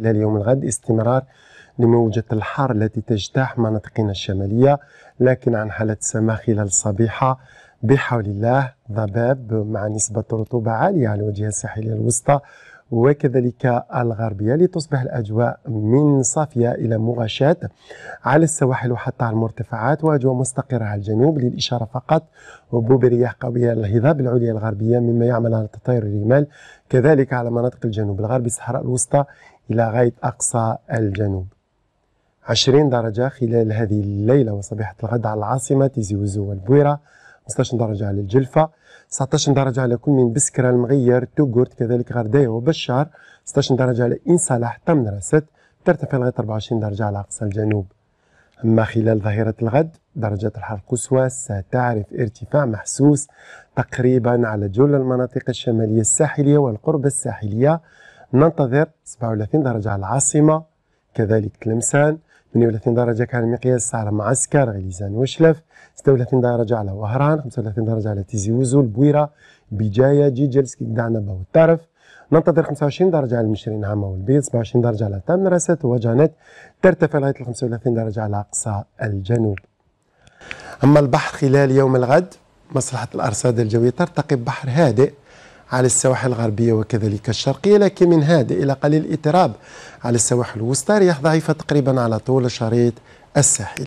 خلال يوم الغد استمرار لموجة الحر التي تجتاح مناطقنا الشمالية لكن عن حالة السماء خلال الصبيحة بحول الله ضباب مع نسبة رطوبة عالية على الواجهة الساحلية الوسطى وكذلك الغربية لتصبح الأجواء من صافية إلى مغشاة على السواحل وحتى على المرتفعات وأجواء مستقرة على الجنوب للإشارة فقط هبوب رياح قوية الهضاب العليا الغربية مما يعمل على تطير الرمال كذلك على مناطق الجنوب الغربي الصحراء الوسطى إلى غاية أقصى الجنوب 20 درجة خلال هذه الليلة وصبيحة الغد على العاصمة تيزي وزو والبويرة 15 درجة على الجلفة 19 درجة على كل من بسكرة المغير توغورت كذلك غردية وبشار 16 درجة على إن صلاح تم راست ترتفع لغاية 24 درجة على أقصى الجنوب أما خلال ظهيرة الغد درجات الحر القصوى ستعرف ارتفاع محسوس تقريبا على جل المناطق الشمالية الساحلية والقرب الساحلية ننتظر 37 درجة على العاصمة كذلك تلمسان 38 درجة كان مقياس على معسكر غليزان وشلف 36 درجة على وهران 35 درجة على تيزي وزو البويرة بجاية جيجلسكي قدعنبة الطرف ننتظر 25 درجة على المشرين عامة والبيض 27 درجة على تمرست وجانت ترتفع لغاية 35 درجة على أقصى الجنوب أما البحر خلال يوم الغد مصلحة الأرصاد الجوية ترتقي ببحر هادئ على السواحل الغربية وكذلك الشرقية لكن من هاد إلى قليل اضطراب على السواحل الوسطى رياح ضعيفة تقريبا على طول الشريط الساحلي